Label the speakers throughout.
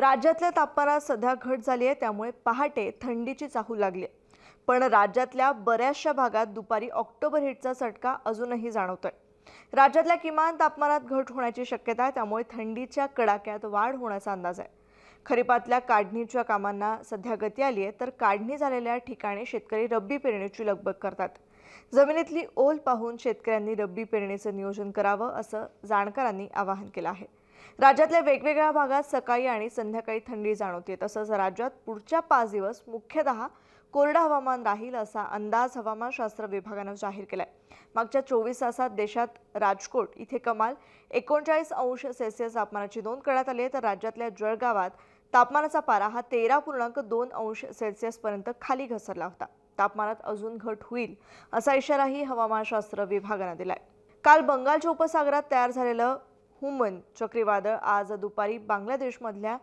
Speaker 1: राज्यातल्या तापमानात सध्या घट झाली आहे त्यामुळे पहाटे थंडीची चाहू लागली आहे पण राज्यातल्या बऱ्याचशा भागात दुपारी ऑक्टोबर हिटचा सटका अजूनही जाणवतोय राज्यातल्या किमान तापमानात घट होण्याची शक्यता आहे त्यामुळे थंडीच्या कडाक्यात वाढ होण्याचा अंदाज आहे खरीपातल्या काढणीच्या कामांना सध्या गती आली आहे तर काढणी झालेल्या ठिकाणी शेतकरी रब्बी पेरणीची लगबग करतात जमिनीतली ओल पाहून शेतकऱ्यांनी रब्बी पेरणीचं नियोजन करावं असं जाणकारांनी आवाहन केलं आहे राज्यातल्या वेगवेगळ्या भागात सकाळी आणि संध्याकाळी थंडी जाणवते तसंच राज्यात पुढच्या पाच दिवस मुख्यतः कोरडं हवामान राहील असा अंदाज हवामानशास्त्र विभागानं जाहीर केलाय मागच्या चोवीस तासात देशात राजकोट इथे कमाल एकोणचाळीस अंश सेल्सिअस तापमानाची नोंद करण्यात आली आहे तर राज्यातल्या जळगावात तापमानाचा पारा हा तेरा पूर्णांक दोन अंश सेल्सिअसपर्यंत खाली घसरला होता तापमानात अजून घट होईल असा इशाराही हवामानशास्त्र विभागानं दिलाय काल बंगालच्या उपसागरात तयार झालेलं हुमन चक्रीवादळ आज दुपारी बांगलादेशमधल्या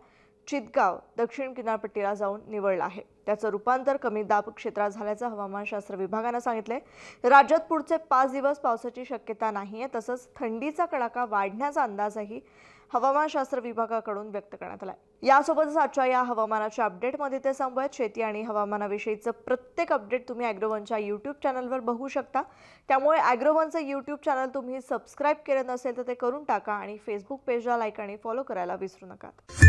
Speaker 1: चितगाव दक्षिण किनारपट्टीला जाऊन निवडलं आहे त्याचं रूपांतर कमी दाब क्षेत्रात झाल्याचं हवामानशास्त्र विभागानं सांगितलंय राज्यात पुढचे पाच दिवस पावसाची शक्यता नाही आहे तसंच थंडीचा कडाका वाढण्याचा अंदाजही हवामानशास्त्र विभागाकडून व्यक्त करण्यात आला यासोबतच आजच्या या हवामानाच्या अपडेटमध्ये ते सांगूयात शेती आणि हवामानाविषयीचं प्रत्येक अपडेट तुम्ही ॲग्रोवनच्या यूट्यूब चॅनलवर बघू शकता त्यामुळे ॲग्रोव्हनचं यूट्यूब चॅनल तुम्ही सबस्क्राईब केलं नसेल तर ते करून टाका आणि फेसबुक पेजला लाईक आणि फॉलो करायला विसरू नका